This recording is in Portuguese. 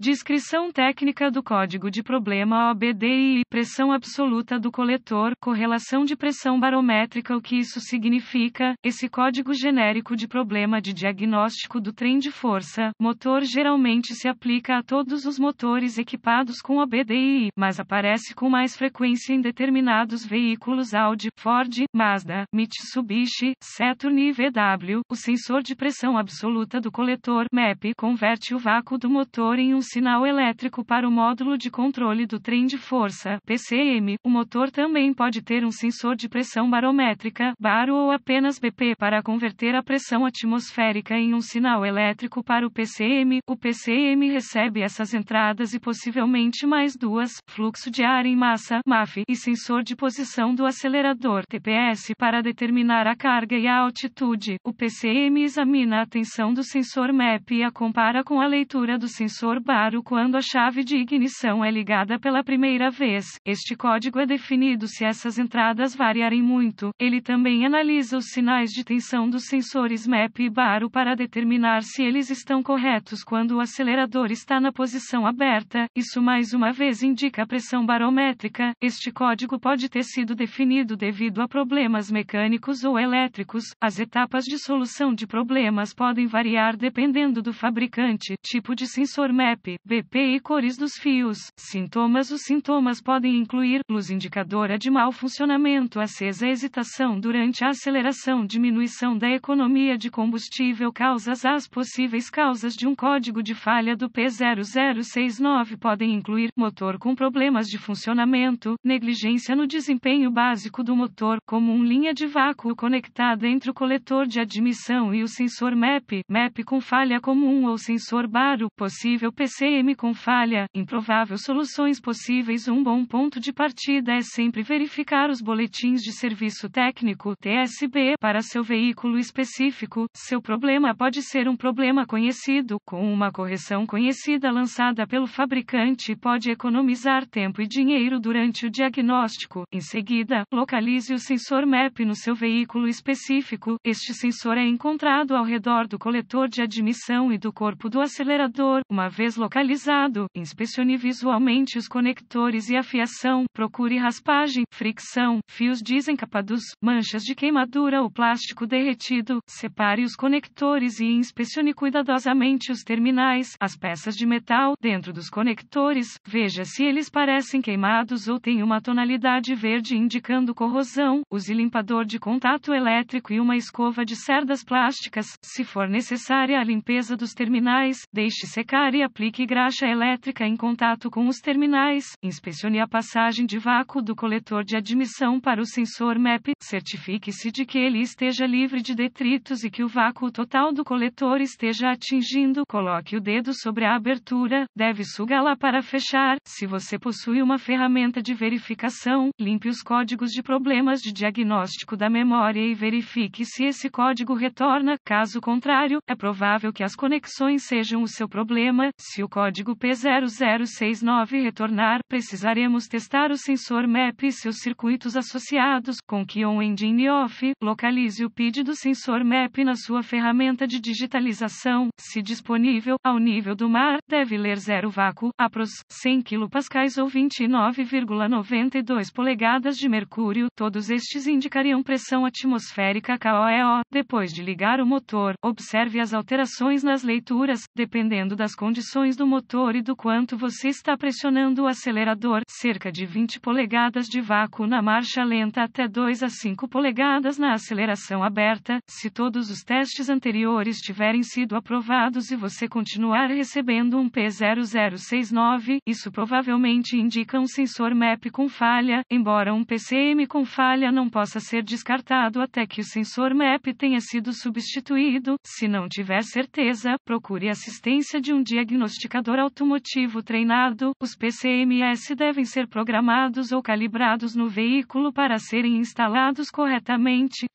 Descrição técnica do código de problema OBDI, pressão absoluta do coletor, correlação de pressão barométrica, o que isso significa? Esse código genérico de problema de diagnóstico do trem de força motor geralmente se aplica a todos os motores equipados com OBDI, mas aparece com mais frequência em determinados veículos Audi, Ford, Mazda, Mitsubishi, Saturn e VW. O sensor de pressão absoluta do coletor, MEP, converte o vácuo do motor em um sinal elétrico para o módulo de controle do trem de força (PCM). O motor também pode ter um sensor de pressão barométrica (baro) ou apenas BP para converter a pressão atmosférica em um sinal elétrico para o PCM. O PCM recebe essas entradas e possivelmente mais duas: fluxo de ar em massa (MAF) e sensor de posição do acelerador (TPS) para determinar a carga e a altitude. O PCM examina a tensão do sensor MAP e a compara com a leitura do sensor BAR claro quando a chave de ignição é ligada pela primeira vez. Este código é definido se essas entradas variarem muito. Ele também analisa os sinais de tensão dos sensores MAP e BARO para determinar se eles estão corretos quando o acelerador está na posição aberta. Isso mais uma vez indica a pressão barométrica. Este código pode ter sido definido devido a problemas mecânicos ou elétricos. As etapas de solução de problemas podem variar dependendo do fabricante, tipo de sensor MAP, BP e cores dos fios. Sintomas Os sintomas podem incluir luz indicadora de mau funcionamento, acesa hesitação durante a aceleração, diminuição da economia de combustível, causas As possíveis causas de um código de falha do P0069 podem incluir motor com problemas de funcionamento, negligência no desempenho básico do motor, como um linha de vácuo conectada entre o coletor de admissão e o sensor MEP, MEP com falha comum ou sensor BARO, possível PC CM com falha, improvável soluções possíveis. Um bom ponto de partida é sempre verificar os boletins de serviço técnico TSB para seu veículo específico. Seu problema pode ser um problema conhecido, com uma correção conhecida lançada pelo fabricante pode economizar tempo e dinheiro durante o diagnóstico. Em seguida, localize o sensor MAP no seu veículo específico. Este sensor é encontrado ao redor do coletor de admissão e do corpo do acelerador. Uma vez localizado localizado, inspecione visualmente os conectores e a fiação, procure raspagem, fricção, fios desencapados, manchas de queimadura ou plástico derretido, separe os conectores e inspecione cuidadosamente os terminais, as peças de metal, dentro dos conectores, veja se eles parecem queimados ou têm uma tonalidade verde indicando corrosão, use limpador de contato elétrico e uma escova de cerdas plásticas, se for necessária a limpeza dos terminais, deixe secar e aplique aplique graxa elétrica em contato com os terminais, inspecione a passagem de vácuo do coletor de admissão para o sensor MEP, certifique-se de que ele esteja livre de detritos e que o vácuo total do coletor esteja atingindo, coloque o dedo sobre a abertura, deve sugá-la para fechar, se você possui uma ferramenta de verificação, limpe os códigos de problemas de diagnóstico da memória e verifique se esse código retorna, caso contrário, é provável que as conexões sejam o seu problema, se se o código P0069 retornar, precisaremos testar o sensor MAP e seus circuitos associados, com que on-engine off, localize o PID do sensor MAP na sua ferramenta de digitalização, se disponível, ao nível do mar, deve ler zero vácuo, APROS, 100 kPa ou 29,92 polegadas de mercúrio, todos estes indicariam pressão atmosférica KOEO, depois de ligar o motor, observe as alterações nas leituras, dependendo das condições do motor e do quanto você está pressionando o acelerador, cerca de 20 polegadas de vácuo na marcha lenta até 2 a 5 polegadas na aceleração aberta, se todos os testes anteriores tiverem sido aprovados e você continuar recebendo um P0069, isso provavelmente indica um sensor MAP com falha, embora um PCM com falha não possa ser descartado até que o sensor MAP tenha sido substituído, se não tiver certeza, procure assistência de um diagnóstico diagnosticador automotivo treinado, os PCMS devem ser programados ou calibrados no veículo para serem instalados corretamente,